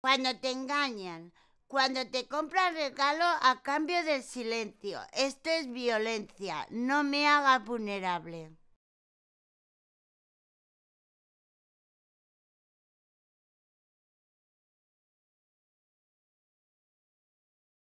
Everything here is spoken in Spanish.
Cuando te engañan, cuando te compran regalo a cambio del silencio. Esto es violencia. No me hagas vulnerable.